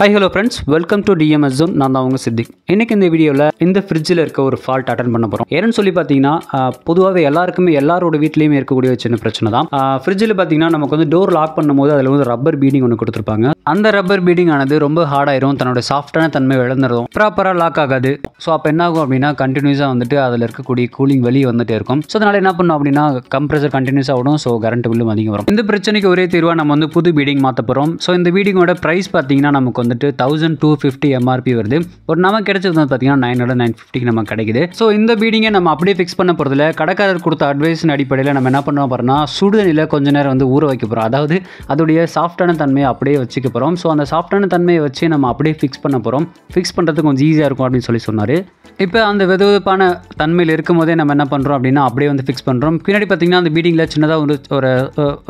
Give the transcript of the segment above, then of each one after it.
hi hello friends welcome to DMS zone நான் தான் உங்க சித்திக் இன்றைக்கி இந்த வீடியோவில் இந்த ஃப்ரிட்ஜில் இருக்க ஒரு ஃபால்ட் அட்டன் பண்ண போகிறோம் ஏன்னு சொல்லி பார்த்தீங்கன்னா பொதுவாகவே எல்லாருக்குமே எல்லாரோட வீட்லேயுமே இருக்கக்கூடிய சின்ன பிரச்சனை தான் ஃப்ரிட்ஜில் பார்த்தீங்கன்னா நமக்கு வந்து டோர் லாக் பண்ணும்போது அதில் வந்து ரப்பர் பீடிங் ஒன்று கொடுத்துருப்பாங்க அந்த ரப்பர் பீடிங் ஆனது ரொம்ப ஹார்டாயிரும் தன்னோட சாஃப்டான தன்மை இழந்துடும் ப்ராப்பராக லாக் ஆகாது ஸோ அப்போ என்ன ஆகும் அப்படின்னா கண்டினியூஸாக வந்துட்டு அதில் இருக்கக்கூடிய கூலிங் வெளியே வந்துட்டே இருக்கும் ஸோ அதனால் என்ன பண்ணும் அப்படின்னா கம்ப்ரஸர் கண்டினியூஸாக விடும் ஸோ கரண்ட் பில்லும் அதிகம் வரும் இந்த பிரச்சனைக்கு ஒரே தீர்வாக நம்ம வந்து புது பீடிங் மாற்ற போகிறோம் ஸோ இந்த பீடிங்கோட ப்ரைஸ் பார்த்தீங்கன்னா நமக்கு நமக்கு வந்துட்டு தௌசண்ட் டூ ஃபிஃப்டி எம்ஆர்பி வருது ஒரு நமக்கு கிடைச்சது வந்து பார்த்தீங்கன்னா நைன் ஹண்ட்ரட் நைன் ஃபிஃப்டிக்கு நம்ம கிடைக்குது ஸோ இந்த பீடிங்கை நம்ம அப்படியே ஃபிக்ஸ் பண்ண போகிறதுல கடைக்காரர் கொடுத்த அட்வைஸின் அடிப்படையில் நம்ம என்ன பண்ண போகிறோம்னா சுடுதண்ணியில் கொஞ்ச நேரம் வந்து ஊற வைக்க போகிறோம் அதாவது அதோடைய சாஃப்டான தன்மையை அப்படியே வச்சுக்க போகிறோம் ஸோ அந்த சாஃப்டான தன்மையை வச்சு நம்ம அப்படியே ஃபிக்ஸ் பண்ண போகிறோம் ஃபிக்ஸ் பண்ணுறது கொஞ்சம் ஈஸியாக இருக்கும் அப்படின்னு சொல்லி சொன்னார் இப்போ அந்த வெதுவெதுப்பான தன்மையில் இருக்கும் போதே நம்ம என்ன பண்ணுறோம் அப்படின்னா அப்படியே வந்து ஃபிக்ஸ் பண்ணுறோம் பின்னாடி பார்த்திங்கன்னா அந்த பீடிங்கில் சின்னதாக ஒரு ஒரு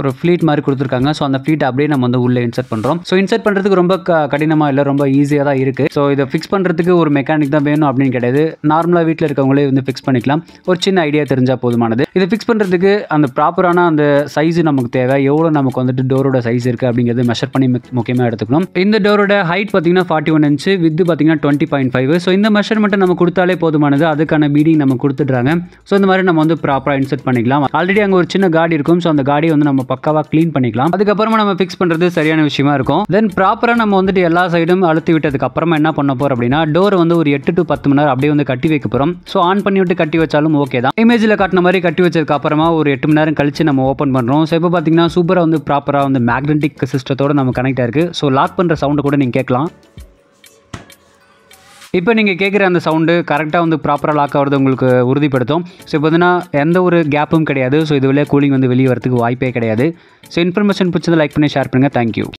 ஒரு ஃப்ளீட் மாதிரி கொடுத்துருக்காங்க ஸோ அந்த ஃப்ளீட் அப்படியே நம்ம வந்து உள்ளே இன்சர்ட் பண்ணுறோம் ஸோ இன்சர்ட் பண்ணுறதுக்கு ரொம்ப கடினமாக இல்லை ரொம்ப ஈஸியாக தான் இருக்குது ஸோ இதை ஃபிக்ஸ் பண்ணுறதுக்கு ஒரு மெக்கானிக் தான் வேணும் அப்படின்னு கிடையாது நார்மலாக வீட்டில் இருக்கவங்களே வந்து ஃபிக்ஸ் பண்ணிக்கலாம் ஒரு சின்ன ஐடியா தெரிஞ்சால் போதுமானது இதை ஃபிக்ஸ் பண்ணுறதுக்கு அந்த ப்ராப்பரான அந்த சைஸ் நமக்கு தேவை எவ்வளோ நமக்கு வந்துட்டு டோரோட சைஸ் இருக்குது அப்படிங்கிறது மெஷர் பண்ணி முக்கியமாக எடுத்துக்கணும் இந்த டோரோட ஹைட் பார்த்தீங்கன்னா ஃபார்ட்டி ஒன் இன்ச்சு வித்து பார்த்தீங்கன்னா டுவெண்ட்டி பாயிண்ட் ஃபைவ் ஸோ இந்த மெஷர்மெண்ட்டை நம்ம கொடுத்த கொடுத்தாலே போதுமானது அதுக்கான பீடிங் நம்ம கொடுத்துட்றாங்க ஸோ இந்த மாதிரி நம்ம வந்து ப்ராப்பராக இன்செர்ட் பண்ணிக்கலாம் ஆல்ரெடி அங்கே ஒரு சின்ன காடி இருக்கும் ஸோ அந்த காடியை வந்து நம்ம பக்காவாக க்ளீன் பண்ணிக்கலாம் அதுக்கப்புறமா நம்ம ஃபிக்ஸ் பண்ணுறது சரியான விஷயமா இருக்கும் தென் ப்ராப்பராக நம்ம வந்துட்டு எல்லா சைடும் அழுத்தி விட்டதுக்கு அப்புறமா என்ன பண்ண போகிறோம் அப்படின்னா டோர் வந்து ஒரு எட்டு டு பத்து மணி நேரம் அப்படியே வந்து கட்டி வைக்க போகிறோம் ஸோ ஆன் பண்ணி விட்டு கட்டி வச்சாலும் ஓகே தான் இமேஜில் காட்டின மாதிரி கட்டி வச்சதுக்கு அப்புறமா ஒரு எட்டு மணி நேரம் கழிச்சு நம்ம ஓப்பன் பண்ணுறோம் ஸோ இப்போ பார்த்தீங்கன்னா சூப்பராக வந்து ப்ராப்பராக வந்து மேக்னெட்டிக் சிஸ்டத்தோட நம்ம கனெக்ட் ஆயிருக்கு ஸோ லாக் பண்ணுற சவுண்டு கூட நீங்கள் கேட்கலாம் இப்போ நீங்கள் கேட்குற அந்த சவுண்டு கரெக்டாக வந்து ப்ராப்பராக லாக் ஆகிறது உங்களுக்கு உறுதிப்படுத்தும் ஸோ இப்போ எந்த ஒரு கேப்பும் கிடையாது ஸோ வழியாக கூலிங் வந்து வெளியே வரதுக்கு வாய்ப்பே கிடையாது ஸோ இன்ஃபர்மேஷன் பிடிச்சதை லைக் பண்ணி ஷேர் பண்ணுங்கள் தேங்க்யூ